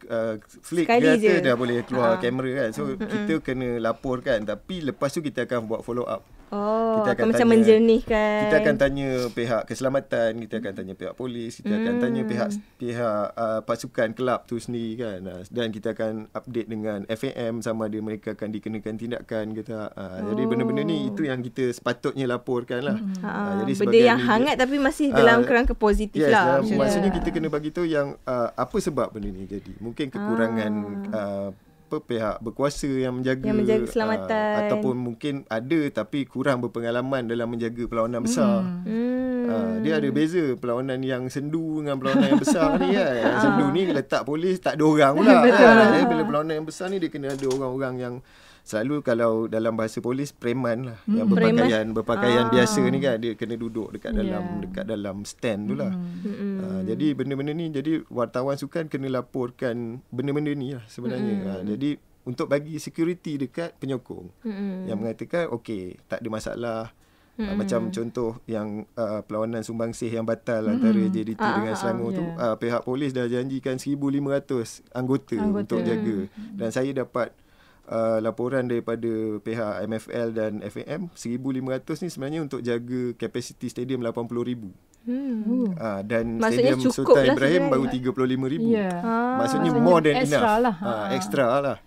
uh, flick Sekali dia dah boleh keluar uh. kamera kan. So uh-huh. kita kena laporkan tapi lepas tu kita akan buat follow up. Oh, kita akan macam tanya, menjernihkan. Kita akan tanya pihak keselamatan, kita akan tanya pihak polis, kita hmm. akan tanya pihak pihak uh, pasukan kelab tu sendiri kan. Uh, dan kita akan update dengan FAM sama ada mereka akan dikenakan tindakan ke tak. Uh, oh. Jadi benar-benar ni itu yang kita sepatutnya laporkan lah. Hmm. Uh, jadi benda yang hangat dia, tapi masih dalam uh, kerangka positif yes, lah. maksudnya kita kena bagi tahu yang uh, apa sebab benda ni jadi. Mungkin kekurangan... Ah. Uh, apa pihak berkuasa yang menjaga yang menjaga ah, keselamatan uh, ataupun mungkin ada tapi kurang berpengalaman dalam menjaga perlawanan hmm. besar. Hmm. Hmm. Uh, dia ada beza perlawanan yang sendu dengan perlawanan yang besar ni kan. [LAUGHS] Yang sendu ni ah. letak polis tak ada orang pula. [LAUGHS] Betul. Kan? Bila perlawanan yang besar ni dia kena ada orang-orang yang selalu kalau dalam bahasa polis preman lah hmm, yang berpakaian berpakaian ah. biasa ni kan dia kena duduk dekat ya. dalam yeah. dekat dalam stand tu lah hmm. uh, jadi benda-benda ni jadi wartawan sukan kena laporkan benda-benda ni lah sebenarnya hmm. uh, jadi untuk bagi security dekat penyokong hmm. yang mengatakan okey tak ada masalah mm macam contoh yang uh, perlawanan sumbangsih yang batal mm antara JDT ah, dengan Selangor ya. ah, tu uh, pihak polis dah janjikan 1500 anggota, anggota untuk jaga mm dan saya dapat uh, laporan daripada pihak MFL dan FAM 1500 ni sebenarnya untuk jaga kapasiti stadium 80000 Hmm. Ha, dan Maksudnya stadium Sultan lah Ibrahim baru 35,000 yeah. ha, Maksudnya, Maksudnya more than enough lah. Ha, Extra lah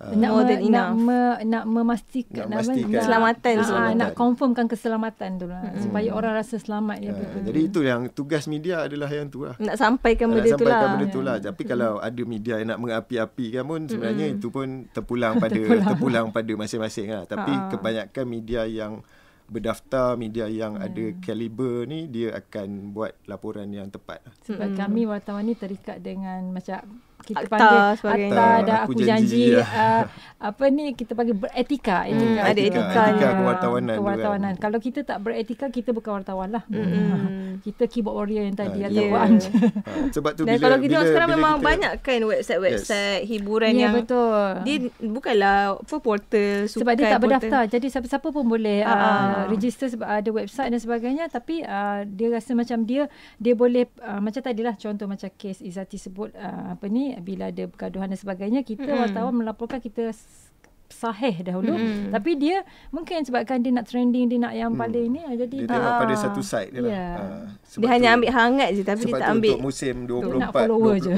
uh, nak me, Nak, me, nak memastikan nak, memastikan. Ah, ah, nak keselamatan, uh, keselamatan nak confirmkan keselamatan tu lah, hmm. supaya orang rasa selamat uh, jadi itu yang tugas media adalah yang tu lah nak sampaikan nak benda tu lah sampaikan tu lah ya. tapi kalau ada media yang nak mengapi-apikan pun sebenarnya hmm. itu pun terpulang [LAUGHS] pada terpulang. terpulang pada masing-masing lah tapi uh kebanyakan media yang berdaftar media yang yeah. ada kaliber ni dia akan buat laporan yang tepat lah. sebab hmm. kami wartawan ni terikat dengan macam kita akta, panggil sebagainya. akta dan aku, aku janji, janji [LAUGHS] uh, apa ni kita panggil beretika hmm, etika hmm, ada etika, etika kewartawanan, kewartawanan. Juga. kalau kita tak beretika kita bukan wartawan lah hmm. Hmm. [LAUGHS] kita keyboard warrior yang tadi ha, atau yeah. Ya. sebab tu dan bila, kalau kita bila, sekarang bila memang kita, banyak kan website-website yes. hiburan yeah, yang betul dia bukanlah apa portal sebab dia tak portal. berdaftar jadi siapa-siapa pun boleh ah, uh, ah, register ada website dan sebagainya tapi uh, dia rasa macam dia dia boleh uh, macam lah contoh macam case Izati sebut uh, apa ni bila ada pergaduhan dan sebagainya kita mm-hmm. wartawan melaporkan kita sahih dahulu mm tapi dia mungkin sebabkan dia nak trending dia nak yang mm. paling mm. ni ah, jadi dia tengok ah. pada satu side lah. ya. ah, dia yeah. lah uh, dia tu, hanya ambil hangat je tapi dia tak ambil untuk musim 24 tu, nak 20, je.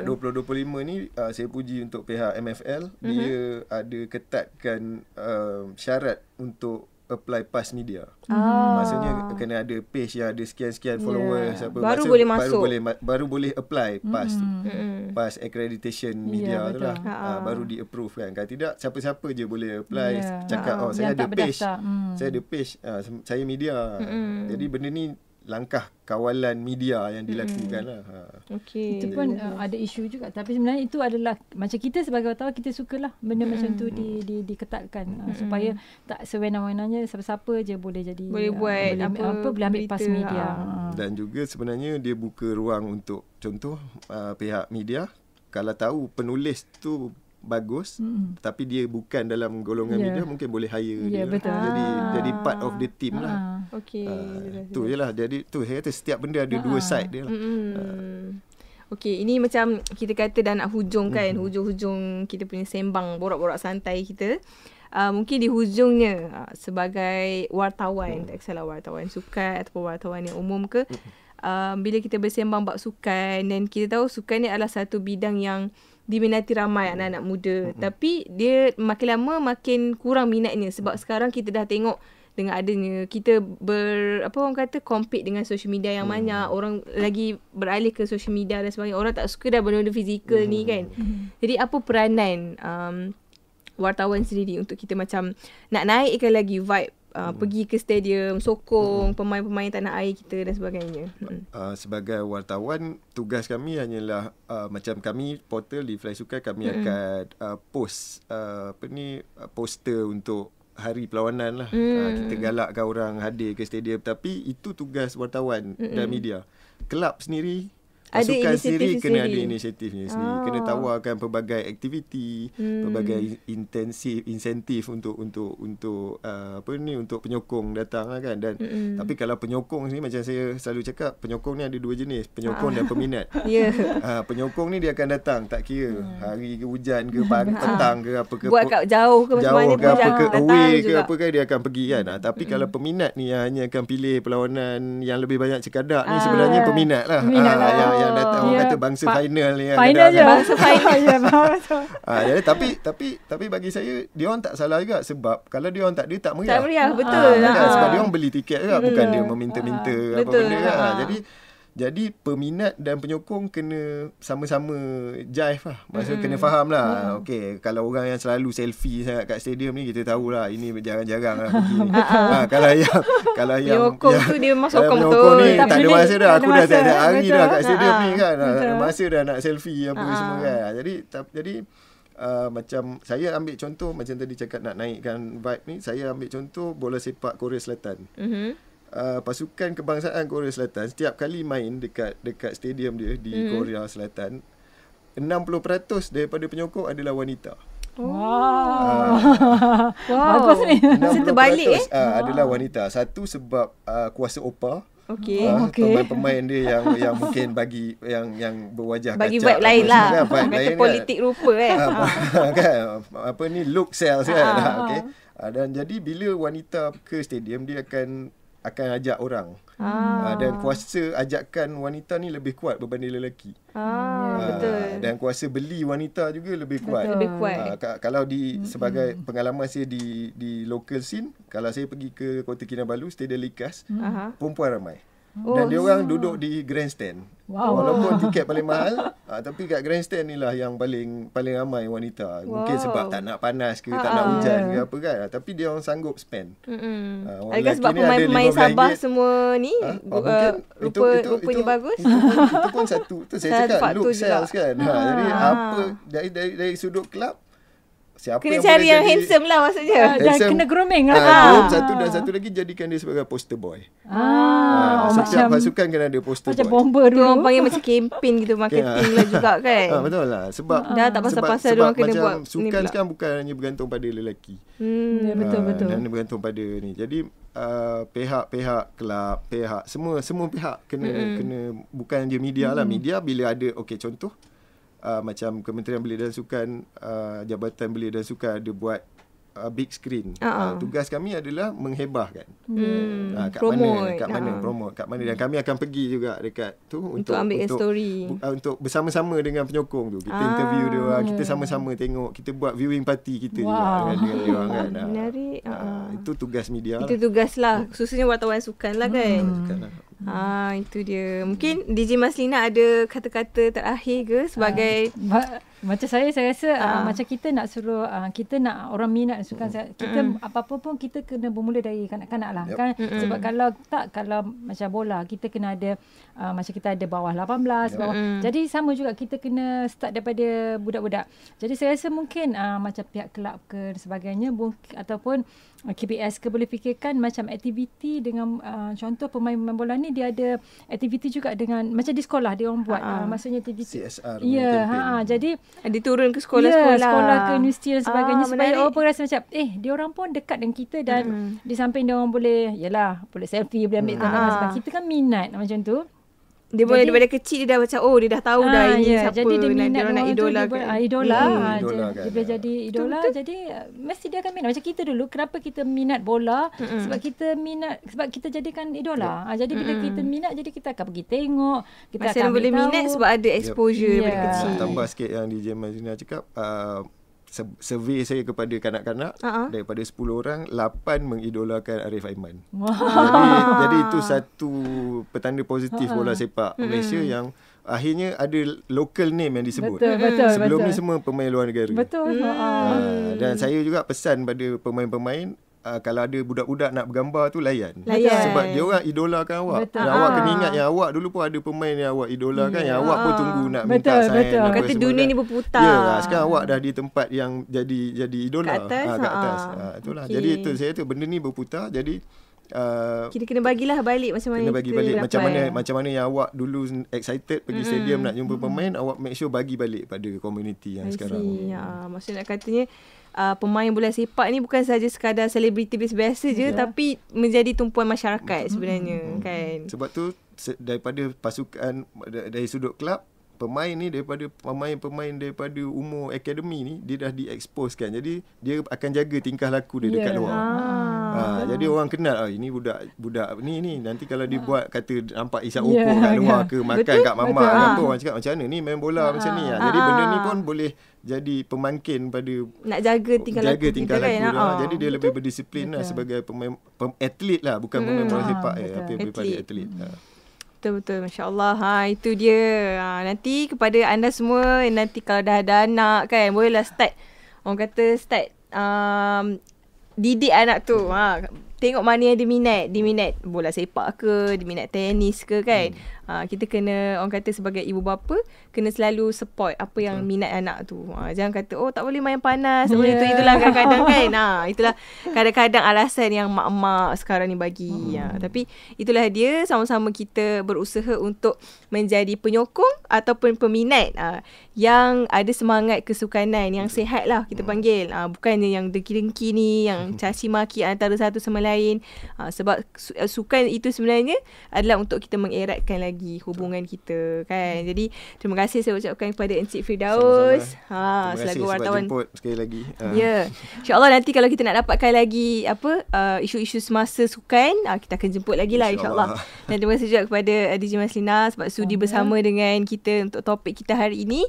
20, 20, hmm, 24 2025 ni uh, saya puji untuk pihak MFL mm-hmm. dia ada ketatkan uh, syarat untuk apply pass media. Ah. Maksudnya kena ada page yang ada sekian-sekian ya. followers apa baru boleh masuk. Baru boleh baru boleh apply pass mm. tu. Mm. Pass accreditation ya, media yeah, tu lah. Ha, baru di approve kan. Kalau tidak siapa-siapa je boleh apply yeah. cakap Ha-ha. oh saya yang ada page. Hmm. Saya ada page. Ah, saya media. Mm. Jadi benda ni langkah kawalan media yang dilakukan hmm. lah. Hmm. Ha. Okay. Itu pun uh, ada isu juga. Tapi sebenarnya itu adalah macam kita sebagai wartawan kita suka lah benda hmm. macam tu di, di, diketatkan uh, hmm. supaya tak sewenang-wenangnya siapa-siapa je boleh jadi boleh uh, buat boleh, apa, apa boleh ambil pas lah. media. Lah. Dan juga sebenarnya dia buka ruang untuk contoh uh, pihak media kalau tahu penulis tu bagus mm. tapi dia bukan dalam golongan yeah. media mungkin boleh hire yeah, dia betul. Lah. jadi ah. jadi part of the team uh lah ah, ah, okey uh, tu jelah jadi tu saya kata setiap benda ada uh dua side dia lah mm. uh. okey ini macam kita kata dah nak hujung kan mm. hujung-hujung kita punya sembang borak-borak santai kita uh, mungkin di hujungnya uh, sebagai wartawan mm. tak salah wartawan sukan ataupun wartawan yang umum ke uh, bila kita bersembang bab sukan dan kita tahu sukan ni adalah satu bidang yang diminati ramai hmm. anak-anak muda mm-hmm. tapi dia makin lama makin kurang minatnya sebab mm sekarang kita dah tengok dengan adanya kita ber apa orang kata compete dengan social media yang hmm banyak orang lagi beralih ke social media dan sebagainya orang tak suka dah benda-benda fizikal hmm ni kan hmm jadi apa peranan um, wartawan sendiri untuk kita macam nak naikkan lagi vibe uh, hmm. pergi ke stadium sokong hmm. pemain-pemain tanah air kita dan sebagainya. Uh, sebagai wartawan tugas kami hanyalah uh, macam kami portal di Fly Sukan kami hmm. akan uh, post uh, apa ni poster untuk hari perlawanan lah. Hmm. Uh, kita galakkan orang hadir ke stadium tapi itu tugas wartawan hmm. dan media. Kelab sendiri ada pasukan sendiri kena sendiri. ada inisiatifnya oh. sendiri kena tawarkan pelbagai aktiviti hmm. pelbagai intensif insentif untuk untuk untuk uh, apa ni untuk penyokong datang lah kan dan hmm. tapi kalau penyokong ni macam saya selalu cakap penyokong ni ada dua jenis penyokong ah. dan peminat [LAUGHS] yeah. Ya. uh, penyokong ni dia akan datang tak kira hmm. hari ke hujan ke pagi [LAUGHS] ah. petang ke apa ke buat kat jauh ke jauh mana pun ke away ke apa ke dia akan pergi kan uh, tapi hmm. kalau peminat ni yang ah, hanya akan pilih perlawanan yang lebih banyak cekadak ni uh, sebenarnya peminat lah, peminat uh, lah. yang yang oh. datang yeah. kata bangsa pa- final ni final je bangsa final ya [LAUGHS] [LAUGHS] ah jadi tapi tapi tapi bagi saya dia orang tak salah juga sebab kalau dia orang tak dia tak meriah tak meriah ah, betul ah, lah. sebab dia orang beli tiket juga bukan dia meminta-minta ah, apa betul, benda ah. lah. jadi jadi peminat dan penyokong kena sama-sama jive lah. Maksudnya hmm. kena faham lah. Hmm. Okay, kalau orang yang selalu selfie sangat kat stadium ni, kita tahulah ini jarang-jarang lah pergi ni. [LAUGHS] ha, kalau yang... Kalau yang penyokong yang, tu dia memang sokong betul. Penyokong ni tak, ada masa dah. Aku dah tiap-tiap hari betul. dah kat stadium ni kan. Tak ada ha, masa dah nak selfie apa kan. ha. semua kan. Jadi, jadi Uh, macam saya ambil contoh macam tadi cakap nak naikkan vibe ni saya ambil contoh bola sepak Korea Selatan. Mhm. Uh-huh. Uh, pasukan kebangsaan Korea Selatan setiap kali main dekat dekat stadium dia di mm. Korea Selatan 60% daripada penyokong adalah wanita. Oh. Wow. Uh, [LAUGHS] wow. Bagus ni. Cerita balik eh. Uh, adalah wanita. Satu sebab uh, kuasa opa. Okey. Uh, okay. Pemain-pemain dia yang yang mungkin bagi yang yang berwajah bagi kacak. Bagi vibe lain lah. Kan, lain kan. politik kan. rupa eh. Uh, [LAUGHS] kan, apa ni look sales kan. Ah. Uh, [LAUGHS] okay. uh, ah, dan jadi bila wanita ke stadium dia akan akan ajak orang. Ah. Uh, dan kuasa ajakkan wanita ni lebih kuat berbanding lelaki. Ah, uh, betul. Dan kuasa beli wanita juga lebih kuat. Betul. Lebih kuat. Uh, kalau di sebagai mm-hmm. pengalaman saya di di local scene, kalau saya pergi ke Kota Kinabalu, Stadium Likas, mm-hmm. perempuan ramai. Ah. Oh, dan dia orang duduk di grandstand. Wow. Walaupun [LAUGHS] tiket paling mahal, uh, tapi kat grandstand ni lah yang paling paling ramai wanita. Wow. Mungkin sebab tak nak panas ke, uh-uh. tak ah, nak ah. hujan ke apa kan. Tapi dia orang sanggup spend. Mm-hmm. Uh, Adakah sebab pemain-pemain Sabah semua ni ha? uh, rupa, itu, itu, rupanya itu, bagus? Itu, itu, itu pun [LAUGHS] satu. Itu saya cakap, look sales juga. kan. Ha, ha. Jadi apa, dari, dari, dari sudut kelab, siapa kena yang cari yang jadi handsome lah maksudnya dan ah, kena grooming lah ha, groom ah. satu dan satu lagi jadikan dia sebagai poster boy ah, ha, oh, setiap macam, pasukan kena ada poster macam boy macam bomba dulu orang panggil macam kempen gitu [LAUGHS] marketing lah juga kan ha, betul lah sebab ha. dah tak pasal-pasal dia orang kena macam buat sukan sekarang bukan hanya bergantung pada lelaki betul-betul hmm, ha, dan bergantung pada ni jadi Uh, pihak-pihak kelab, pihak semua semua pihak kena mm. kena bukan je media mm. lah hmm. media bila ada okay contoh uh, macam Kementerian Belia dan Sukan, uh, Jabatan Belia dan Sukan ada buat uh, big screen. Uh-huh. Uh, tugas kami adalah menghebahkan. Hmm. Uh, ah, kat promote. mana? Kat mana uh-huh. promote? Kat mana? Dan kami akan pergi juga dekat tu untuk untuk ambil untuk, story. Bu, uh, untuk bersama-sama dengan penyokong tu. Kita uh interview dia, uh, kita sama-sama tengok, kita buat viewing party kita wow. juga dengan dia orang kan. Menarik. Uh, uh Itu tugas media. Itu lah. tugaslah. Khususnya wartawan sukanlah kan. Hmm. Sukan lah. Hmm, kan. Ha itu dia. Mungkin DJ Maslina ada kata-kata terakhir ke sebagai ha, macam saya saya rasa ha. uh, macam kita nak suruh uh, kita nak orang minat suka mm. kita mm. apa-apa pun kita kena bermula dari kanak-kanak lah yep. kan mm-hmm. sebab kalau tak kalau macam bola kita kena ada uh, macam kita ada bawah 18 yep. bawah. Mm. jadi sama juga kita kena start daripada budak-budak jadi saya rasa mungkin uh, macam pihak kelab ke sebagainya ataupun Ah, KBS ke boleh fikirkan macam aktiviti dengan uh, contoh pemain-pemain bola ni dia ada aktiviti juga dengan macam di sekolah dia orang buat uh, maksudnya aktiviti CSR ya ha jadi dia turun ke sekolah-sekolah ya, sekolah ke universiti dan sebagainya Aa, supaya orang pun rasa macam eh dia orang pun dekat dengan kita dan mm-hmm. di samping dia orang boleh yalah boleh selfie boleh ambil mm-hmm. tangan sebab kita kan minat macam tu dia boleh daripada kecil dia dah macam oh dia dah tahu ha, dah ah, ini yeah. siapa jadi dia minat nak, dia orang nak idola tu, kan. idola, hmm, lah. idola je, kan. dia boleh ya. jadi idola betul, betul. jadi eh, mesti dia akan minat macam kita dulu kenapa kita minat bola Mm-mm. sebab kita minat sebab kita jadikan idola ha, jadi bila mm kita minat jadi kita akan pergi tengok kita Masa akan boleh minat sebab ada exposure yep. daripada ya. kecil tambah sikit yang DJ Mazina cakap uh, survey saya kepada kanak-kanak uh-huh. daripada 10 orang 8 mengidolakan Arif Aiman. Wow. Jadi jadi itu satu petanda positif uh-huh. bola sepak uh Malaysia yang akhirnya ada local name yang disebut. Betul, betul, Sebelum betul. ni semua pemain luar negara. Betul. Uh-huh. dan saya juga pesan pada pemain-pemain uh, kalau ada budak-budak nak bergambar tu layan. layan. Sebab dia orang idolakan awak. Betul. Dan ha. awak kena ah. ingat yang awak dulu pun ada pemain yang awak idolakan yeah. yang ya. awak pun tunggu nak betul, minta sign. Betul. Kata dunia ni berputar. Ya, yeah, sekarang awak dah di tempat yang jadi jadi idola. Kat atas. Ha, kat atas. Ha. Ha, itulah. Okay. Jadi itu saya tu benda ni berputar jadi uh, kita kena bagilah balik macam mana kena bagi balik lapan. macam mana macam mana yang awak dulu excited pergi mm stadium nak jumpa mm pemain awak make sure bagi balik pada community yang I sekarang see. ya maksud nak katanya Uh, pemain bola sepak ni bukan saja sekadar selebriti biasa je yeah. tapi menjadi tumpuan masyarakat sebenarnya mm kan sebab tu daripada pasukan dari sudut kelab pemain ni daripada pemain-pemain daripada umur akademi ni dia dah diekspos kan jadi dia akan jaga tingkah laku dia yeah. dekat ya. luar ha. Ha, ha. jadi orang kenal ah ini budak budak ni ni nanti kalau dia ha. buat kata nampak isap yeah. opor kat ya. luar ke makan Betul? kat mama Betul, kan orang cakap macam mana ni main bola ha. macam ni ha. jadi ha. benda ni pun boleh jadi pemangkin pada nak jaga tingkah jaga laku, tingkah kan, laku lah. Lah. jadi dia Betul? lebih berdisiplin lah Betul. lah sebagai pemain pem, atlet lah bukan pemain hmm. bola sepak ya, tapi lebih pada atlet hmm. ha. Betul betul masya Ha itu dia. Ha nanti kepada anda semua nanti kalau dah ada anak kan bolehlah start. Orang kata start um, didik anak tu. Ha tengok mana yang dia minat. Dia minat bola sepak ke, dia tenis ke kan. Hmm. Ha, kita kena orang kata sebagai ibu bapa kena selalu support apa yang minat anak tu. Ha, jangan kata oh tak boleh main panas. Yeah. Ya. itu itulah [LAUGHS] kadang-kadang kan. Ha itulah kadang-kadang alasan yang mak-mak sekarang ni bagi. Hmm. Ha, tapi itulah dia sama-sama kita berusaha untuk menjadi penyokong ataupun peminat ha, yang ada semangat kesukanan yang sihat lah kita hmm. panggil. Ha, bukannya yang dengki-dengki ni yang hmm. caci maki antara satu sama lain. Ha, sebab su- sukan itu sebenarnya adalah untuk kita mengeratkan lagi lagi hubungan kita kan. Hmm. Jadi terima kasih saya ucapkan kepada Encik Firdaus. sama Ha terima kasih selaku wartawan jemput sekali lagi. Uh. Ya. Ah. Yeah. Insya-Allah nanti kalau kita nak dapatkan lagi apa uh, isu-isu semasa sukan uh, kita akan jemput lagi lah insya-Allah. Insya terima kasih juga kepada uh, DJ Maslina sebab sudi oh, bersama yeah. dengan kita untuk topik kita hari ini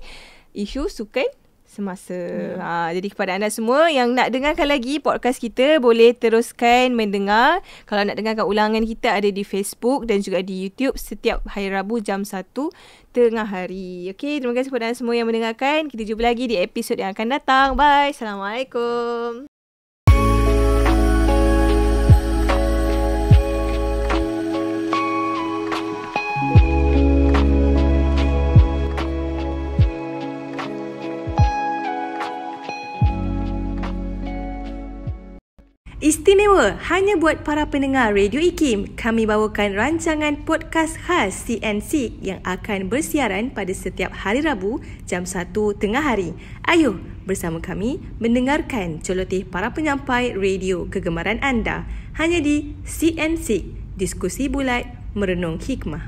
isu sukan semasa. Hmm. Ha, jadi kepada anda semua yang nak dengarkan lagi podcast kita boleh teruskan mendengar. Kalau nak dengarkan ulangan kita ada di Facebook dan juga di YouTube setiap hari Rabu jam 1 tengah hari. Okey, terima kasih kepada anda semua yang mendengarkan. Kita jumpa lagi di episod yang akan datang. Bye. Assalamualaikum. Istimewa hanya buat para pendengar Radio IKIM, kami bawakan rancangan podcast khas CNC yang akan bersiaran pada setiap hari Rabu jam 1 tengah hari. Ayo bersama kami mendengarkan celoteh para penyampai radio kegemaran anda hanya di CNC, Diskusi Bulat Merenung Hikmah.